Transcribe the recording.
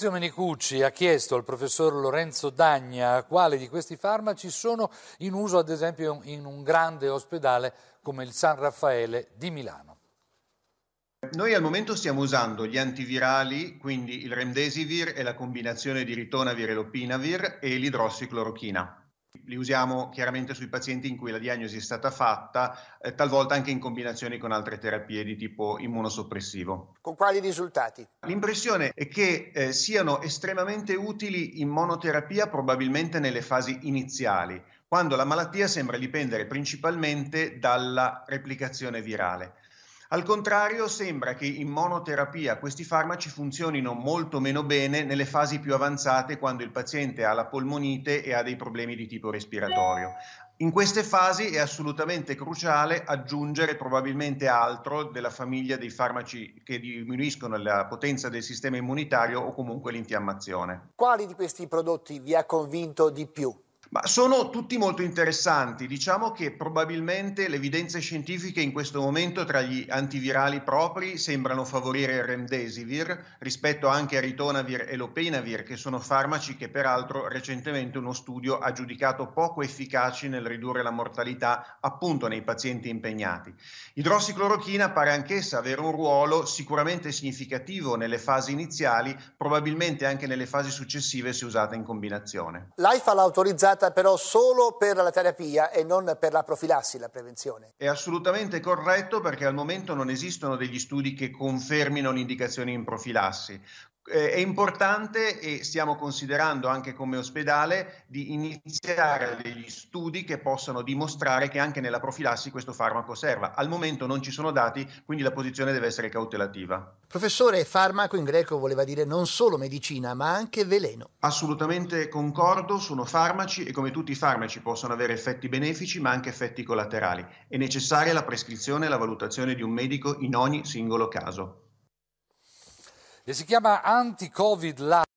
Fabrizio Menicucci ha chiesto al professor Lorenzo Dagna quali di questi farmaci sono in uso ad esempio in un grande ospedale come il San Raffaele di Milano. Noi al momento stiamo usando gli antivirali, quindi il remdesivir e la combinazione di ritonavir e lopinavir e l'idrossiclorochina. Li usiamo chiaramente sui pazienti in cui la diagnosi è stata fatta, eh, talvolta anche in combinazione con altre terapie di tipo immunosoppressivo. Con quali risultati? L'impressione è che eh, siano estremamente utili in monoterapia probabilmente nelle fasi iniziali, quando la malattia sembra dipendere principalmente dalla replicazione virale. Al contrario, sembra che in monoterapia questi farmaci funzionino molto meno bene nelle fasi più avanzate quando il paziente ha la polmonite e ha dei problemi di tipo respiratorio. In queste fasi è assolutamente cruciale aggiungere probabilmente altro della famiglia dei farmaci che diminuiscono la potenza del sistema immunitario o comunque l'infiammazione. Quali di questi prodotti vi ha convinto di più? Ma sono tutti molto interessanti, diciamo che probabilmente le evidenze scientifiche in questo momento tra gli antivirali propri sembrano favorire il remdesivir rispetto anche a ritonavir e lopenavir, che sono farmaci che peraltro recentemente uno studio ha giudicato poco efficaci nel ridurre la mortalità appunto nei pazienti impegnati. Idrossiclorochina pare anch'essa avere un ruolo sicuramente significativo nelle fasi iniziali, probabilmente anche nelle fasi successive se usata in combinazione. L'AIFA l'ha autorizzata utilizzata però solo per la terapia e non per la profilassi, la prevenzione. È assolutamente corretto perché al momento non esistono degli studi che confermino l'indicazione in profilassi. Eh, è importante e stiamo considerando anche come ospedale di iniziare degli studi che possano dimostrare che anche nella profilassi questo farmaco serva. Al momento non ci sono dati, quindi la posizione deve essere cautelativa. Professore, farmaco in greco voleva dire non solo medicina, ma anche veleno. Assolutamente concordo, sono farmaci e come tutti i farmaci possono avere effetti benefici ma anche effetti collaterali. È necessaria la prescrizione e la valutazione di un medico in ogni singolo caso e si chiama Anti-Covid Live.